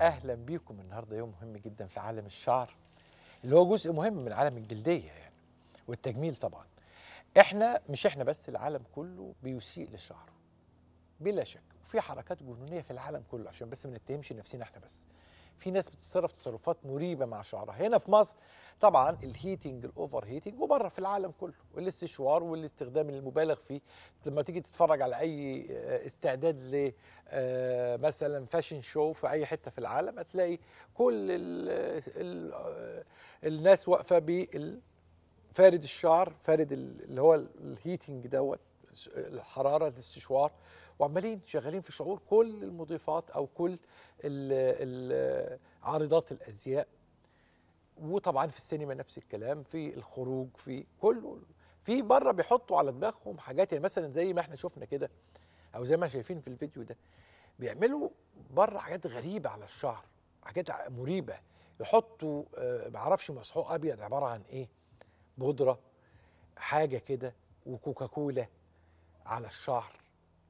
اهلا بيكم النهارده يوم مهم جدا في عالم الشعر اللي هو جزء مهم من عالم الجلديه يعني والتجميل طبعا احنا مش احنا بس العالم كله بيسيء لشعره بلا شك وفي حركات جنونيه في العالم كله عشان بس ما نتهمش نفسنا احنا بس في ناس بتتصرف تصرفات مريبه مع شعرها هنا في مصر طبعا الهيتنج الاوفر هيتنج وبره في العالم كله الاستشوار والاستخدام المبالغ فيه لما تيجي تتفرج على اي آه، استعداد ل آه، مثلا فاشن شو في اي حته في العالم هتلاقي كل الـ الـ آه، الناس واقفه بفارد فارد الشعر فارد اللي هو الهيتنج دوت الحراره الاستشوار وعمالين شغالين في شعور كل المضيفات او كل عارضات الازياء وطبعا في السينما نفس الكلام في الخروج في كله في بره بيحطوا على دماغهم حاجات يعني مثلا زي ما احنا شفنا كده او زي ما شايفين في الفيديو ده بيعملوا بره حاجات غريبه على الشعر حاجات مريبه يحطوا آه معرفش مسحوق ابيض عباره عن ايه بودره حاجه كده وكوكاكولا على الشعر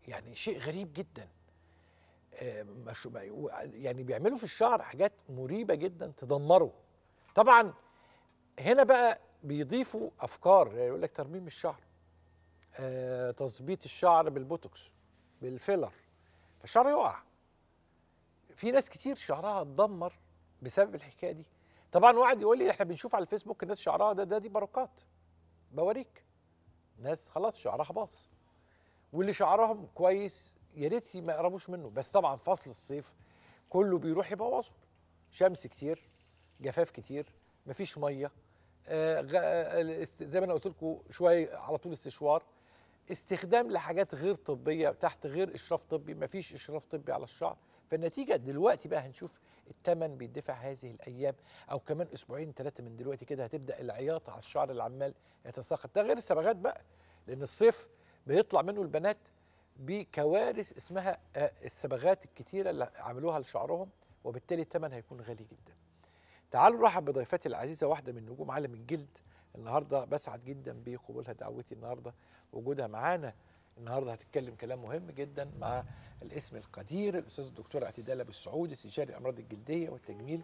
يعني شيء غريب جدا آه، مش يعني بيعملوا في الشعر حاجات مريبة جدا تدمره طبعا هنا بقى بيضيفوا أفكار يعني يقول لك ترميم الشعر آه تظبيط الشعر بالبوتوكس بالفيلر فالشعر يقع في ناس كتير شعرها اتدمر بسبب الحكاية دي طبعا واحد يقول لي احنا بنشوف على الفيسبوك الناس شعرها ده ده دي باروكات بوريك ناس خلاص شعرها باص واللي شعرهم كويس يا ريت ما يقربوش منه بس طبعا فصل الصيف كله بيروح يبوظه شمس كتير جفاف كتير مفيش ميه آه, آه، زي ما انا قلت لكم شويه على طول استشوار استخدام لحاجات غير طبيه تحت غير اشراف طبي مفيش اشراف طبي على الشعر فالنتيجه دلوقتي بقى هنشوف الثمن بيدفع هذه الايام او كمان اسبوعين ثلاثه من دلوقتي كده هتبدا العياط على الشعر اللي عمال يتساقط ده غير الصبغات بقى لان الصيف بيطلع منه البنات بكوارث اسمها آه، الصبغات الكتيره اللي عملوها لشعرهم وبالتالي الثمن هيكون غالي جدا. تعالوا نرحب بضيفتي العزيزه واحده من نجوم عالم الجلد النهارده بسعد جدا بقبولها دعوتي النهارده وجودها معانا النهارده هتتكلم كلام مهم جدا مع الاسم القدير الاستاذ الدكتور اعتدال ابو السعود استشاري الامراض الجلديه والتجميل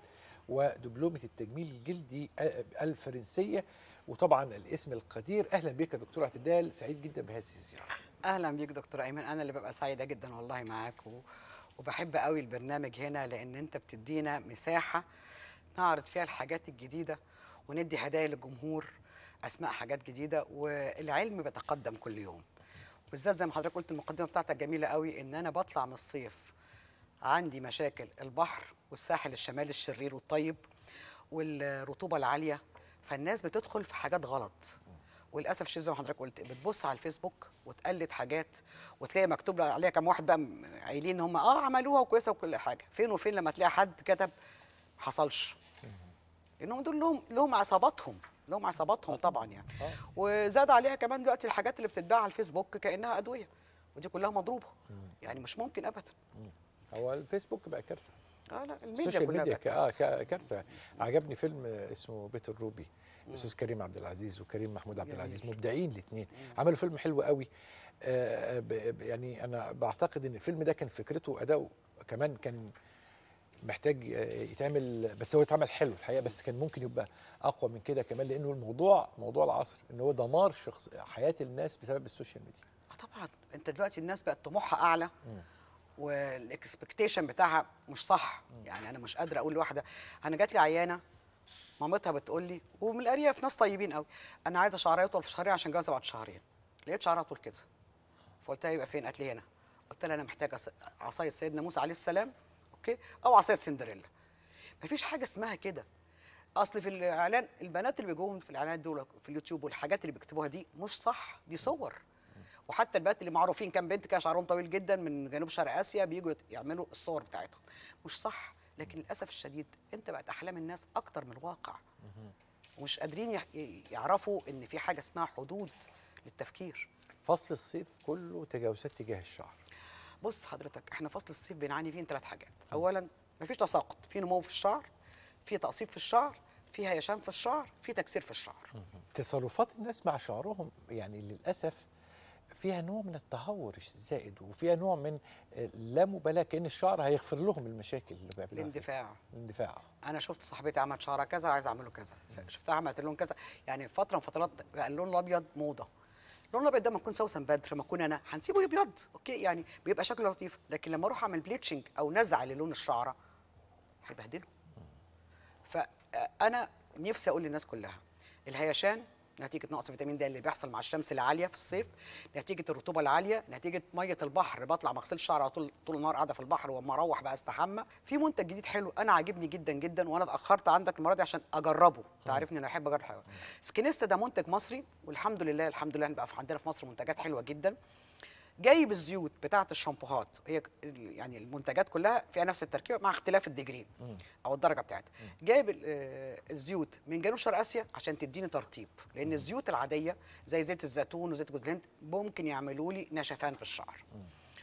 ودبلومه التجميل الجلدي آه، الفرنسيه وطبعا الاسم القدير اهلا بك يا دكتور اعتدال سعيد جدا بهذه الزياره اهلا بيك دكتور ايمن انا اللي ببقى سعيده جدا والله معاك و... وبحب قوي البرنامج هنا لان انت بتدينا مساحه نعرض فيها الحاجات الجديده وندي هدايا للجمهور اسماء حاجات جديده والعلم بيتقدم كل يوم بالذات زي ما حضرتك قلت المقدمه بتاعتك جميله قوي ان انا بطلع من الصيف عندي مشاكل البحر والساحل الشمالي الشرير والطيب والرطوبه العاليه فالناس بتدخل في حاجات غلط وللاسف الشديد زي ما حضرتك قلت بتبص على الفيسبوك وتقلد حاجات وتلاقي مكتوب عليها كم واحد بقى قايلين ان هم اه عملوها وكويسه وكل حاجه فين وفين لما تلاقي حد كتب ما حصلش لانهم دول لهم لهم عصاباتهم لهم عصاباتهم طبعا يعني آه. وزاد عليها كمان دلوقتي الحاجات اللي بتتباع على الفيسبوك كانها ادويه ودي كلها مضروبه يعني مش ممكن ابدا هو الفيسبوك بقى كارثه اه لا الميديا كلها ميديا اه كارثه عجبني فيلم اسمه بيت الروبي الاستاذ كريم عبد العزيز وكريم محمود عبد العزيز مبدعين الاثنين عملوا فيلم حلو قوي آه, آه، يعني انا بعتقد ان الفيلم ده كان فكرته واداؤه كمان كان محتاج آه، يتعمل بس هو اتعمل حلو الحقيقه بس كان ممكن يبقى اقوى من كده كمان لانه الموضوع موضوع العصر ان هو دمار شخص حياه الناس بسبب السوشيال ميديا اه طبعا انت دلوقتي الناس بقت طموحها اعلى مم. والاكسبكتيشن بتاعها مش صح يعني انا مش قادره اقول لواحده انا جات لي عيانه مامتها بتقول لي ومن الارياف ناس طيبين قوي انا عايزه شعرها يطول في شهرين عشان جوزها بعد شهرين لقيت شعرها طول كده فقلت لها يبقى فين قالت لي هنا قلت لها انا محتاجه عصايه سيدنا موسى عليه السلام اوكي او عصايه سندريلا مفيش حاجه اسمها كده اصل في الاعلان البنات اللي بيجوهم في الاعلانات دول في اليوتيوب والحاجات اللي بيكتبوها دي مش صح دي صور وحتى البنات اللي معروفين كان بنت كده شعرهم طويل جدا من جنوب شرق اسيا بيجوا يعملوا الصور بتاعتهم مش صح لكن للاسف الشديد انت بقت احلام الناس اكتر من الواقع ومش قادرين يعرفوا ان في حاجه اسمها حدود للتفكير فصل الصيف كله تجاوزات تجاه الشعر بص حضرتك احنا فصل الصيف بنعاني فيه من ثلاث حاجات اولا مفيش تساقط في نمو في الشعر في تقصيف في الشعر في هيشان في الشعر في تكسير في الشعر تصرفات الناس مع شعرهم يعني للاسف فيها نوع من التهور الزائد وفيها نوع من اللامبالاه آه، كان الشعر هيغفر لهم المشاكل اللي الاندفاع الاندفاع انا شفت صاحبتي عملت شعرها كذا عايز اعمله كذا شفتها عملت لهم كذا يعني فتره من فترات بقى اللون الابيض موضه اللون الابيض ده ما اكون سوسن بدر ما اكون انا هنسيبه يبيض اوكي يعني بيبقى شكله لطيف لكن لما اروح اعمل بليتشنج او نزع للون الشعره هيبهدله فانا آه، نفسي اقول للناس كلها الهيشان نتيجه نقص فيتامين د اللي بيحصل مع الشمس العاليه في الصيف نتيجه الرطوبه العاليه نتيجه ميه البحر بطلع ما اغسلش شعري طول طول النهار قاعده في البحر واما اروح بقى استحمى في منتج جديد حلو انا عاجبني جدا جدا وانا اتاخرت عندك المره دي عشان اجربه انت عارفني انا بحب اجرب حاجه سكينيستا ده منتج مصري والحمد لله الحمد لله بقى عندنا في مصر منتجات حلوه جدا جايب الزيوت بتاعه الشامبوهات هي يعني المنتجات كلها فيها نفس التركيبه مع اختلاف الديجري او الدرجه بتاعتها جايب آه، الزيوت من جنوب شرق اسيا عشان تديني ترطيب لان الزيوت العاديه زي زيت الزيتون وزيت جوز الهند ممكن يعملوا لي نشفان في الشعر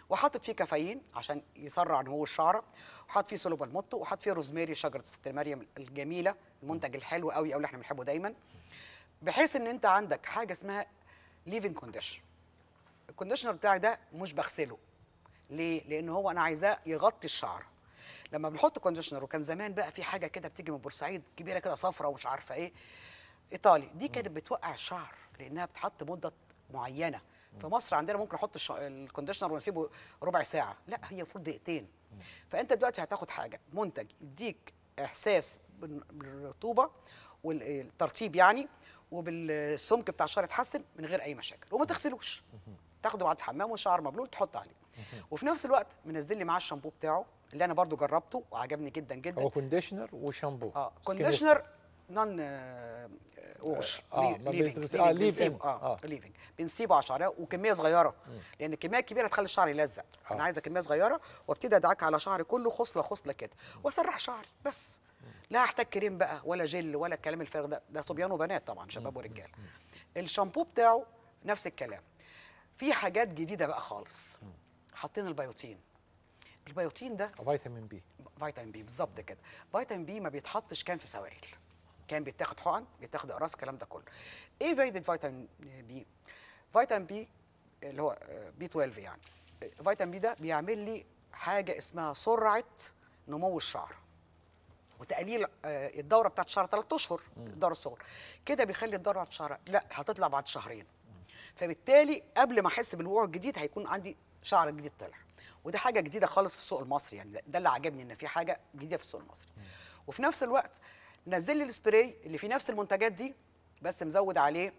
وحاطط فيه كافيين عشان يسرع نمو الشعره وحاطط فيه سولوبال موتو وحاطط فيه روزماري شجره ست مريم الجميله المنتج الحلو قوي قوي اللي احنا بنحبه دايما بحيث ان انت عندك حاجه اسمها ليفنج كونديشن الكونديشنر بتاعي ده مش بغسله ليه لان هو انا عايزاه يغطي الشعر لما بنحط كونديشنر وكان زمان بقى في حاجه كده بتيجي من بورسعيد كبيره كده صفرة ومش عارفه ايه ايطالي دي كانت بتوقع الشعر لانها بتحط مده معينه في مصر عندنا ممكن احط الكونديشنر ونسيبه ربع ساعه لا هي المفروض دقيقتين فانت دلوقتي هتاخد حاجه منتج يديك احساس بالرطوبه والترطيب يعني وبالسمك بتاع الشعر يتحسن من غير اي مشاكل وما تغسلوش تاخده بعد الحمام والشعر مبلول تحط عليه وفي نفس الوقت منزل لي معاه الشامبو بتاعه اللي انا برضو جربته وعجبني جدا جدا هو كونديشنر وشامبو اه كونديشنر نون ووش ليفنج اه, آه،, آه، ليفنج آه، بنسيبه على شعرها وكميه صغيره لان الكميه الكبيره تخلي الشعر يلزق آه. انا عايزه كميه صغيره وابتدي ادعك على شعري كله خصله خصله كده واسرح شعري بس لا احتاج كريم بقى ولا جل ولا الكلام الفارغ ده ده صبيان وبنات طبعا شباب ورجاله الشامبو بتاعه نفس الكلام في حاجات جديده بقى خالص حاطين البيوتين البيوتين ده فيتامين بي فيتامين بي بالظبط كده فيتامين بي ما بيتحطش كان في سوائل كان بيتاخد حقن بيتاخد اقراص الكلام ده كله ايه فايده فيتامين بي فيتامين بي اللي هو آه، بي 12 يعني فيتامين بي ده بيعمل لي حاجه اسمها سرعه نمو الشعر وتقليل آه، الدوره بتاعت الشعر ثلاث اشهر الدوره الصغر كده بيخلي الدوره بتاعت الشعر لا هتطلع بعد شهرين فبالتالي قبل ما احس بالوقوع الجديد هيكون عندي شعر جديد طلع وده حاجه جديده خالص في السوق المصري يعني ده اللي عجبني ان في حاجه جديده في السوق المصري وفي نفس الوقت نزل لي السبراي اللي فيه نفس المنتجات دي بس مزود عليه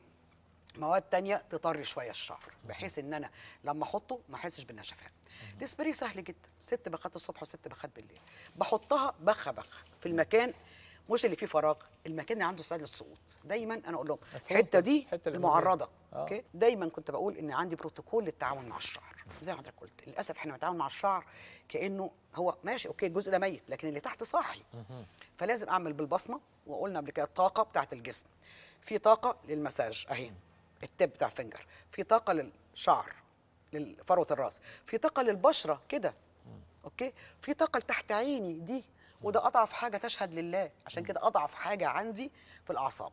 مواد تانية تطري شويه الشعر بحيث ان انا لما احطه ما احسش بالنشفان السبراي سهل جدا ست بخات الصبح وست بخات بالليل بحطها بخه بخه في المكان مش اللي فيه فراغ المكان اللي عنده استعداد للسقوط دايما انا اقول لهم الحته دي المعرضه آه. اوكي دايما كنت بقول ان عندي بروتوكول للتعامل مع الشعر زي ما حضرتك قلت للاسف احنا بنتعامل مع الشعر كانه هو ماشي اوكي الجزء ده ميت لكن اللي تحت صاحي فلازم اعمل بالبصمه وقلنا قبل كده الطاقه بتاعه الجسم في طاقه للمساج اهي التب بتاع فينجر في طاقه للشعر لفروه الراس في طاقه للبشره كده اوكي في طاقه تحت عيني دي وده اضعف حاجه تشهد لله عشان كده اضعف حاجه عندي في الاعصاب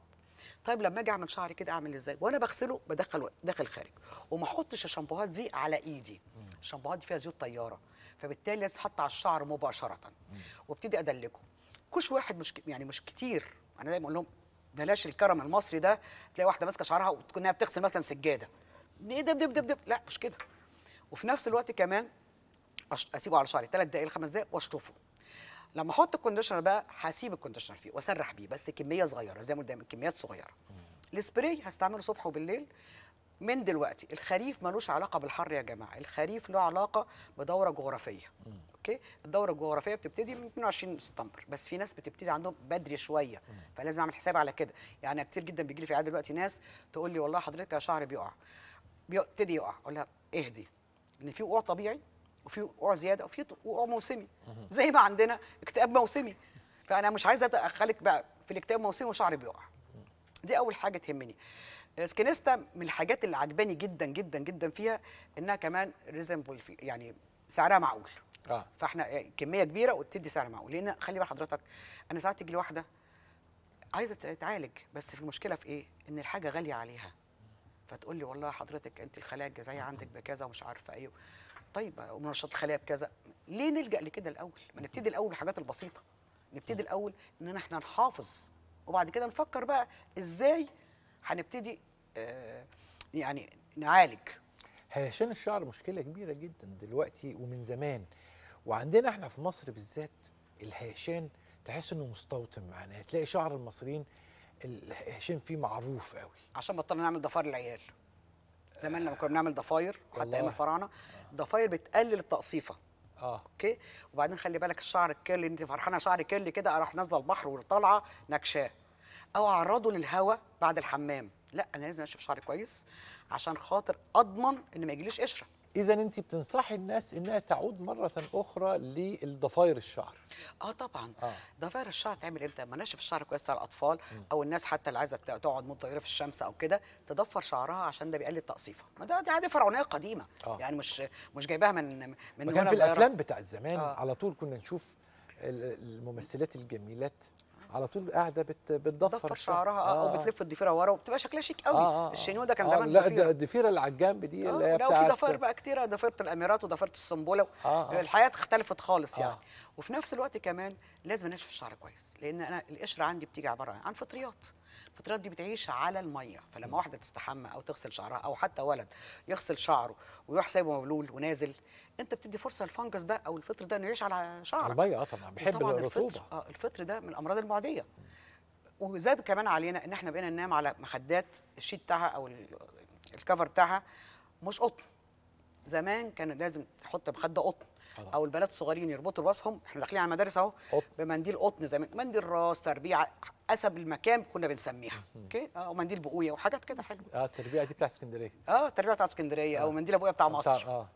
طيب لما اجي اعمل شعري كده اعمل ازاي وانا بغسله بدخل داخل خارج وما احطش الشامبوهات دي على ايدي الشامبوهات دي فيها زيوت طياره فبالتالي لازم احط على الشعر مباشره وابتدي ادلكه كوش واحد مش يعني مش كتير انا دايما اقول لهم بلاش الكرم المصري ده تلاقي واحده ماسكه شعرها وتكون بتغسل مثلا سجاده إيه دب دب دب دب لا مش كده وفي نفس الوقت كمان اسيبه على شعري ثلاث دقائق خمس دقائق واشطفه لما احط الكونديشنر بقى هسيب الكونديشنر فيه واسرح بيه بس كميه صغيره زي ما دايما كميات صغيره السبراي هستعمله صبح وبالليل من دلوقتي الخريف ملوش علاقه بالحر يا جماعه الخريف له علاقه بدوره جغرافيه اوكي الدوره الجغرافيه بتبتدي من 22 سبتمبر بس في ناس بتبتدي عندهم بدري شويه فلازم اعمل حساب على كده يعني كتير جدا بيجي لي في عيادة دلوقتي ناس تقول لي والله حضرتك يا شعر بيقع بيبتدي يقع اقول لها اهدي ان في وقوع طبيعي وفي وقوع زياده وفي وقوع موسمي زي ما عندنا اكتئاب موسمي فانا مش عايزه ادخلك بقى في الاكتئاب الموسمي وشعري بيقع دي اول حاجه تهمني سكينيستا من الحاجات اللي عجباني جدا جدا جدا فيها انها كمان ريزنبل يعني سعرها معقول آه. فاحنا آه، كميه كبيره وتدي سعر معقول لان خلي بال حضرتك انا ساعات تيجي لواحده عايزه تتعالج بس في المشكله في ايه ان الحاجه غاليه عليها فتقول لي والله حضرتك انت الخلايا الجذعيه عندك بكذا ومش عارفه ايه طيب ومنشط الخلايا بكذا ليه نلجا لكده الاول ما نبتدي الاول بالحاجات البسيطه نبتدي الاول ان احنا نحافظ وبعد كده نفكر بقى ازاي هنبتدي آه يعني نعالج هشان الشعر مشكله كبيره جدا دلوقتي ومن زمان وعندنا احنا في مصر بالذات الهيشان تحس انه مستوطن معانا يعني هتلاقي شعر المصريين الهشيم فيه معروف قوي عشان بطلنا نعمل ضفاير للعيال زمان لما كنا بنعمل ضفاير حتى ايام الفراعنه ضفاير بتقلل التقصيفه اه اوكي وبعدين خلي بالك الشعر الكيرلي انت فرحانه شعر كيرلي كده اروح نازله البحر وطالعه نكشاه او اعرضه للهواء بعد الحمام لا انا لازم اشوف شعري كويس عشان خاطر اضمن ان ما يجيليش قشره اذا انت بتنصحي الناس انها تعود مره اخرى للضفاير الشعر اه طبعا آه. ضفاير الشعر تعمل امتى مناشف الشعر كويسه للاطفال او الناس حتى اللي عايزه تقعد طويله في الشمس او كده تضفر شعرها عشان ده بيقلل تقصيفها ما ده دي عاده فرعونيه قديمه آه. يعني مش مش جايباها من من كان في الافلام بتاع زمان آه. على طول كنا نشوف الممثلات الجميلات على طول قاعده بت... بتضفر بتضفر شعرها آه،, اه وبتلف الضفيره ورا وبتبقى شكلها شيك قوي آه آه, آه. الشينيو ده كان آه زمان لا الضفيره اللي على الجنب دي آه، اللي هي بتاعت لا وفي ضفائر بقى كتيره ضفيره الاميرات وضفيره السنبله آه آه الحياه اختلفت خالص آه يعني وفي نفس الوقت كمان لازم نشف الشعر كويس لان انا القشره عندي بتيجي عباره عن فطريات الفترات دي بتعيش على الميه فلما واحده تستحمى او تغسل شعرها او حتى ولد يغسل شعره ويروح سايبه مبلول ونازل انت بتدي فرصه للفنجس ده او الفطر ده انه يعيش على شعرك على الميه اه طبعا بيحب الرطوبه اه الفطر ده من الامراض المعديه وزاد كمان علينا ان احنا بقينا ننام على مخدات الشيت بتاعها او الكفر بتاعها مش قطن زمان كان لازم تحط مخده قطن او البنات الصغيرين يربطوا راسهم احنا داخلين على المدارس اهو بمنديل قطن زي منديل راس تربيعه حسب المكان كنا بنسميها اوكي اه ومنديل بقويه وحاجات كده حلوه اه التربيعه دي بتاع اسكندريه اه التربيعه بتاع اسكندريه او آه. منديل ابويا بتاع مصر اه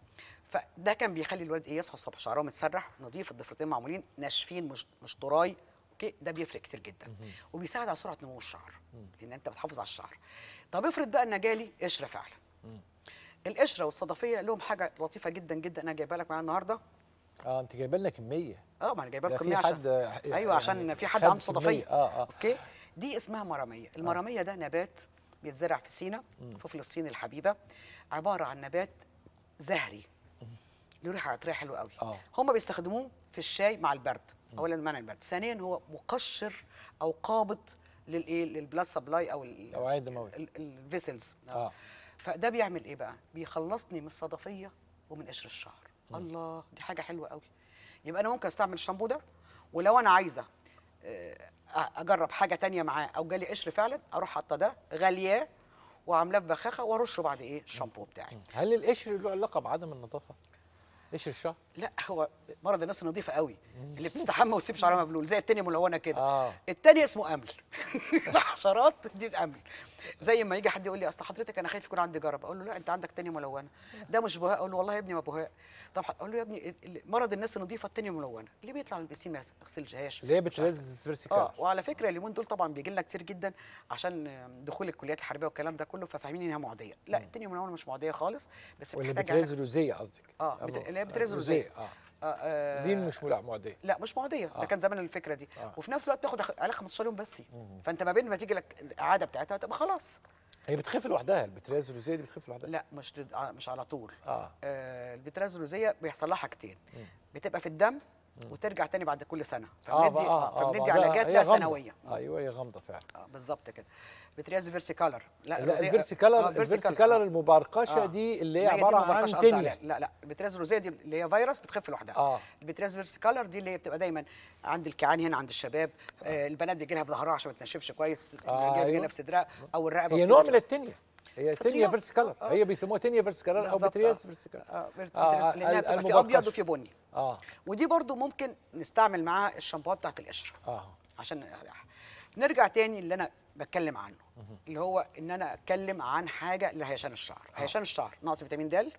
فده كان بيخلي الولد ايه يصحى الصبح شعره متسرح نظيف الضفرتين معمولين ناشفين مش مش طراي اوكي ده بيفرق كتير جدا وبيساعد على سرعه نمو الشعر لان انت بتحافظ على الشعر طب افرض بقى ان جالي قشره فعلا القشره والصدفيه لهم حاجه لطيفه جدا جدا انا جايبه لك معايا النهارده اه انت جايبه لنا كميه اه ما انا جايبه لك كميه عشان حد ايوه يعني عشان في حد عنده صدفيه اه اه اوكي دي اسمها مراميه آه. المراميه آه. ده نبات بيتزرع في سينا في فلسطين الحبيبه عباره عن نبات زهري له ريحه عطريه حلوه قوي آه. هم بيستخدموه في الشاي مع البرد اولا منع البرد ثانيا هو مقشر او قابض للايه للبلاد سبلاي او الاوعيه الدمويه الفيسلز آه. آه. فده بيعمل ايه بقى بيخلصني من الصدفيه ومن قشر الشعر م. الله دي حاجه حلوه قوي يبقى انا ممكن استعمل الشامبو ده ولو انا عايزه آه، اجرب حاجه تانية معاه او جالي قشر فعلا اروح حاطه ده غالياه وعاملاه بخاخه وارشه بعد ايه الشامبو بتاعي هل القشر له علاقه بعدم النظافه قشر الشعر لا هو مرض الناس النظيفه قوي اللي بتستحمى وتسيب شعرها مبلول زي التاني ملونه كده آه. التاني اسمه امل الحشرات دي امل زي ما يجي حد يقول لي اصل حضرتك انا خايف يكون عندي جرب اقول له لا انت عندك تاني ملونه ده مش بهاء اقول له والله يا ابني ما بهاء طب اقول له يا ابني إيه، مرض الناس النظيفه التاني ملونه ليه بيطلع من البسين ما يغسلش ليه بتشذ فيرسيكال اه وعلى فكره الليمون دول طبعا بيجي لنا كتير جدا عشان دخول الكليات الحربيه والكلام ده كله ففاهمين انها معديه لا التاني ملونه مش معديه خالص بس واللي بتريز روزيه قصدك اه اللي اللي بتريز روزيه اه, آه،, آه، دي مش معديه لا مش معديه آه. ده كان زمان الفكره دي آه. وفي نفس الوقت تاخد على 15 يوم بس فانت ما بين ما تيجي لك الاعاده بتاعتها تبقى خلاص هي بتخف لوحدها البترياز الروزيه دي بتخف لوحدها لا مش مش على طول آه. آه البترياز الروزيه بيحصل لها حاجتين بتبقى في الدم وترجع تاني بعد كل سنه آه، فبندي آه آه, آه، فبندي آه علاجات لها سنويه ايوه هي غامضه فعلا اه بالظبط كده بترياز كالر لا, لا كالر آه الفيرسيكالر المبرقشه آه دي اللي هي عباره عن تنيه لا لا البترياز روزيه دي اللي هي فيروس بتخف لوحدها آه فيرسي كالر دي اللي هي بتبقى دايما عند الكيعان هنا عند الشباب آه البنات بيجي لها في ظهرها عشان ما تنشفش كويس آه، الرجاله بيجي لها أيوة. في صدرها او الرقبه هي نوع من التنيه هي تنيا فيرس كلر هي بيسموها تنيا فيرس كلر او بترياس فيرس كلر اه آه. آه،, آه، لانها آه. في ابيض وفي بني اه ودي برضو ممكن نستعمل معاها الشامبوهات بتاعت القشره اه عشان نرجع تاني اللي انا بتكلم عنه اللي هو ان انا اتكلم عن حاجه لهيشان الشعر آه. هيشان الشعر ناقص فيتامين د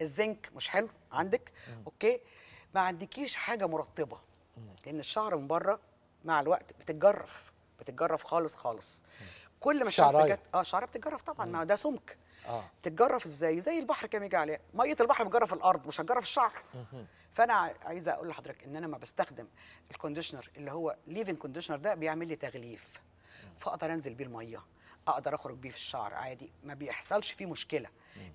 الزنك مش حلو عندك مم. اوكي ما عندكيش حاجه مرطبه لان الشعر من بره مع الوقت بتتجرف بتتجرف خالص خالص مم. كل ما الشمس جت اه الشعر بتتجرف طبعا ما ده سمك اه تتجرف ازاي زي البحر كما يجي عليه ميه البحر بتجرف الارض مش هتجرف الشعر فانا عايزه اقول لحضرتك ان انا لما بستخدم الكونديشنر اللي هو ليفنج كونديشنر ده بيعمل لي تغليف فاقدر انزل بيه الميه اقدر اخرج بيه في الشعر عادي ما بيحصلش فيه مشكله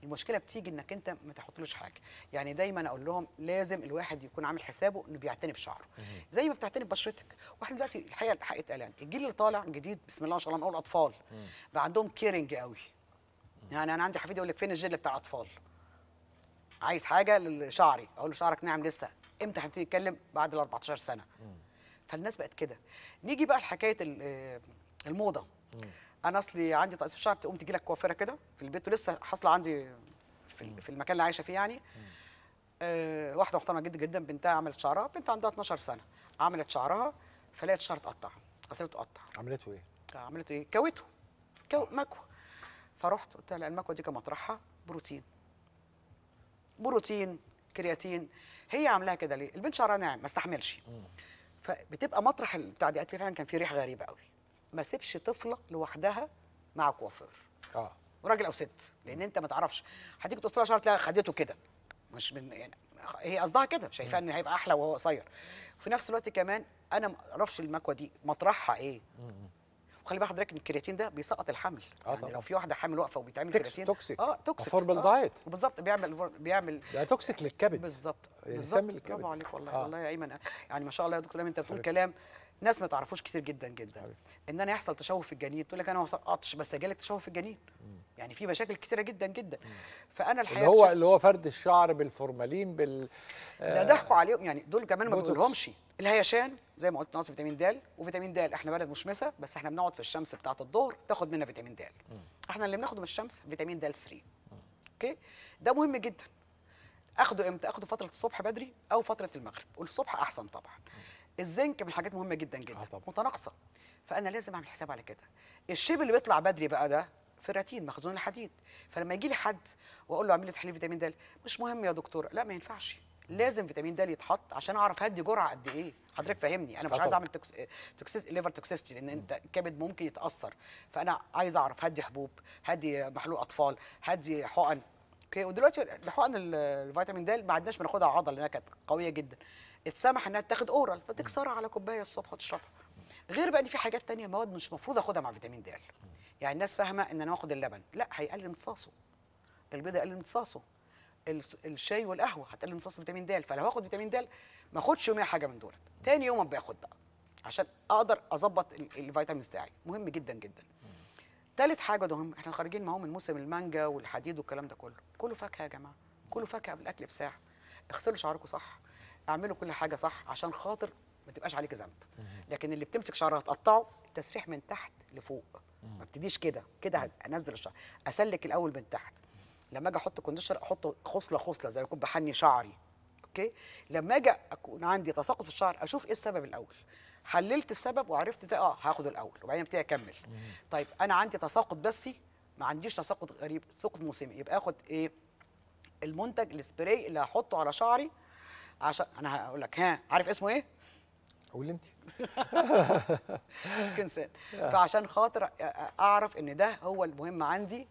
المشكله بتيجي انك انت ما تحطلوش حاجه يعني دايما اقول لهم لازم الواحد يكون عامل حسابه انه بيعتني بشعره زي ما بتعتني ببشرتك واحنا دلوقتي الحقيقه الحقيقه قلقان الجيل اللي طالع جديد بسم الله ما شاء الله نقول اطفال بقى عندهم كيرنج قوي يعني انا عندي حفيد يقول لك فين الجل بتاع اطفال عايز حاجه لشعري اقول له شعرك ناعم لسه امتى هنبتدي نتكلم بعد ال 14 سنه فالناس بقت كده نيجي بقى لحكايه آه، الموضه انا اصلي عندي تقصير الشعر تقوم تجي لك وافره كده في البيت ولسه حاصله عندي في, في المكان اللي عايشه فيه يعني آه واحده محترمه جدا جدا بنتها عملت شعرها بنت عندها 12 سنه عملت شعرها فلقيت الشعر اتقطع غسلته اتقطع عملته ايه؟ آه، عملته ايه؟ كوته كو... آه. مكوه فرحت قلت لها المكوه دي كان مطرحها بروتين بروتين كرياتين هي عاملاها كده ليه؟ البنت شعرها ناعم ما استحملش فبتبقى مطرح البتاع دي قالت لي فعلا كان في ريح غريبه قوي ما سيبش طفله لوحدها مع كوافير اه راجل او ست لان انت ما تعرفش هتيجي تقص لها شعر تلاقي خدته كده مش من يعني هي قصدها كده شايفاه ان هيبقى احلى وهو قصير وفي نفس الوقت كمان انا ما اعرفش المكوه دي مطرحها ايه وخلي بقى حضرتك ان الكرياتين ده بيسقط الحمل آه يعني طبعا. لو في واحده حامل واقفه وبيتعمل كرياتين توكسيك اه توكسيك فورمال دايت آه. بالظبط بيعمل بيعمل ده توكسيك للكبد بالظبط يعني بالظبط برافو عليك والله آه. والله يا ايمن يعني ما شاء الله يا دكتور انت بتقول كلام ناس ما تعرفوش كتير جدا جدا حبيب. ان انا يحصل تشوه في الجنين تقول لك انا ما سقطتش بس جالك تشوه في الجنين يعني في مشاكل كتيره جدا جدا مم. فانا الحقيقه اللي هو اللي هو فرد الشعر بالفورمالين بال لا آه، ضحكوا عليهم يعني دول كمان ما بنقولهمش الهيشان زي ما قلت ناقص فيتامين د وفيتامين د احنا بلد مشمسه بس احنا بنقعد في الشمس بتاعه الظهر تاخد منها فيتامين د احنا اللي بناخده من الشمس فيتامين د 3 اوكي ده مهم جدا اخده امتى اخده فتره الصبح بدري او فتره المغرب والصبح احسن طبعا مم. الزنك من الحاجات مهمه جدا جدا آه متناقصه فانا لازم اعمل حساب على كده الشيب اللي بيطلع بدري بقى ده فيراتين مخزون الحديد فلما يجي لي حد واقول له اعمل لي تحليل فيتامين د مش مهم يا دكتور لا ما ينفعش لازم فيتامين د يتحط عشان اعرف هدي جرعه قد ايه حضرتك فاهمني انا مش آه، عايز اعمل توكسيس ليفر توكسيستي لان انت الكبد ممكن يتاثر فانا عايز اعرف هدي حبوب هدي محلول اطفال هدي حقن اوكي ودلوقتي بحقن الفيتامين د ما عدناش بناخدها عضل لانها كانت قويه جدا اتسمح انها تاخد اورال فتكسرها على كوبايه الصبح وتشربها غير بقى ان في حاجات تانية مواد مش المفروض اخدها مع فيتامين د يعني الناس فاهمه ان انا واخد اللبن لا هيقلل امتصاصه البيض هيقلل امتصاصه الشاي والقهوه هتقلل امتصاص فيتامين د فلو هاخد فيتامين د ما اخدش يوميا حاجه من دولت تاني يوم باخد بقى عشان اقدر اظبط الفيتامينز بتاعي مهم جدا جدا ثالث حاجه ده احنا خارجين معاهم من موسم المانجا والحديد والكلام ده كله كله فاكهه يا جماعه كله فاكهه قبل الاكل بساعه اغسلوا شعركم صح اعملوا كل حاجه صح عشان خاطر ما تبقاش عليك ذنب لكن اللي بتمسك شعرها تقطعه تسريح من تحت لفوق ما ابتديش كده كده انزل الشعر اسلك الاول من تحت لما اجي احط كونديشنر احطه خصله خصله زي ما اكون بحني شعري اوكي لما اجي اكون عندي تساقط في الشعر اشوف ايه السبب الاول حللت السبب وعرفت اه هاخد الاول وبعدين ابتدي اكمل طيب انا عندي تساقط بسي ما عنديش تساقط غريب تساقط موسمي يبقى اخد ايه المنتج السبراي اللي هحطه على شعري عشان انا هقول لك ها عارف اسمه ايه قول انت فعشان خاطر اعرف ان ده هو المهم عندي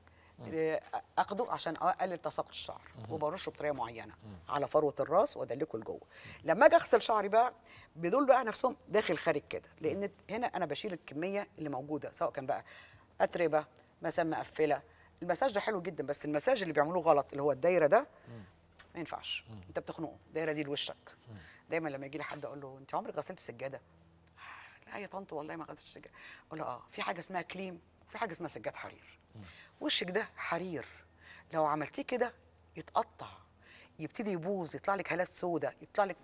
اخده آه. عشان اقلل تساقط الشعر وبرشه بطريقه معينه على فروه الراس وادلكه لجوه لما اجي اغسل شعري بقى بدول بقى نفسهم داخل خارج كده لان هنا انا بشيل الكميه اللي موجوده سواء كان بقى اتربه مسام مقفله المساج ده حلو جدا بس المساج اللي بيعملوه غلط اللي هو الدايره ده ما ينفعش انت بتخنقه الدايره دي لوشك دايما لما يجي لي حد اقول له انت عمرك غسلت السجاده لا يا طنط والله ما غسلتش السجاده اقول له اه في حاجه اسمها كليم وفي حاجه اسمها سجاد حرير وشك ده حرير لو عملتيه كده يتقطع يبتدي يبوظ يطلع لك هالات سوداء يطلع لك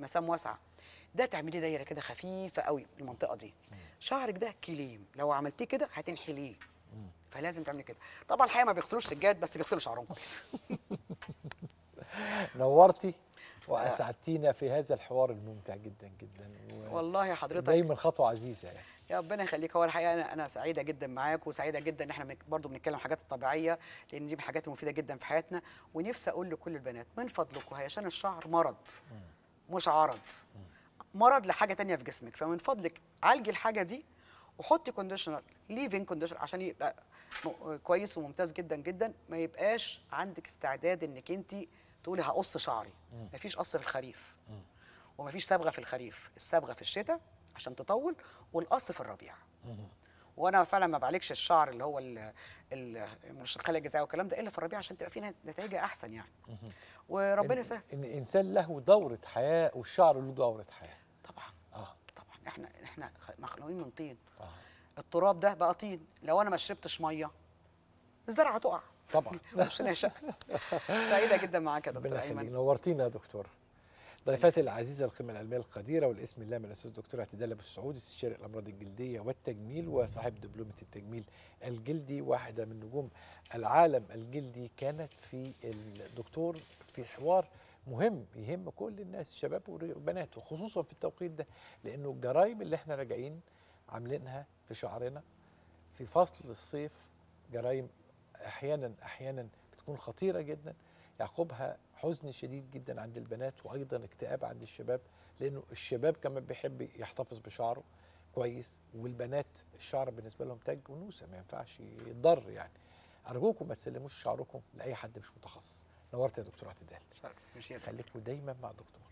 مسام واسعه ده تعملي دايره كده خفيفه قوي المنطقه دي شعرك ده كليم لو عملتيه كده هتنحليه فلازم تعملي كده طبعا الحقيقه ما بيغسلوش سجاد بس بيغسلوا شعرهم كويس نورتي واسعدتينا في هذا الحوار الممتع جدا جدا والله حضرتك دايما خطوه عزيزه يعني يا ربنا يخليك هو الحقيقه انا انا سعيده جدا معاك وسعيده جدا ان احنا برضو بنتكلم حاجات طبيعيه لان دي حاجات مفيده جدا في حياتنا ونفسي اقول لكل البنات من فضلكم هيشان الشعر مرض مش عرض مرض لحاجه تانية في جسمك فمن فضلك عالجي الحاجه دي وحطي كونديشنر ليفين كونديشنر عشان يبقى كويس وممتاز جدا جدا ما يبقاش عندك استعداد انك انت تقولي هقص شعري مم. مفيش قص في الخريف مم. ومفيش صبغه في الخريف الصبغه في الشتاء عشان تطول والقص في الربيع مم. وانا فعلا ما بعالجش الشعر اللي هو مش الخلايا الجذعيه والكلام ده الا في الربيع عشان تبقى فيه نتائج احسن يعني وربنا يسهل ان الانسان له دوره حياه والشعر له دوره حياه طبعا اه طبعا احنا احنا مخلوقين من طين آه. التراب ده بقى طين لو انا ما شربتش ميه الزرعه تقع طبعا مش هنعشق سعيده جدا معاك يا دكتور ايمن نورتينا يا دكتور ضيفاتي العزيزه القيمه العلميه القديره والاسم الله من الاستاذ دكتور اعتدال ابو السعود استشاري الامراض الجلديه والتجميل وصاحب دبلومه التجميل الجلدي واحده من نجوم العالم الجلدي كانت في الدكتور في حوار مهم يهم كل الناس شباب وبنات وخصوصا في التوقيت ده لانه الجرايم اللي احنا راجعين عاملينها في شعرنا في فصل الصيف جرايم احيانا احيانا بتكون خطيره جدا يعقبها حزن شديد جدا عند البنات وايضا اكتئاب عند الشباب لانه الشباب كمان بيحب يحتفظ بشعره كويس والبنات الشعر بالنسبه لهم تاج ونوسه ما ينفعش يتضر يعني ارجوكم ما تسلموش شعركم لاي حد مش متخصص نورت يا دكتور اعتدال خليكم دايما مع دكتور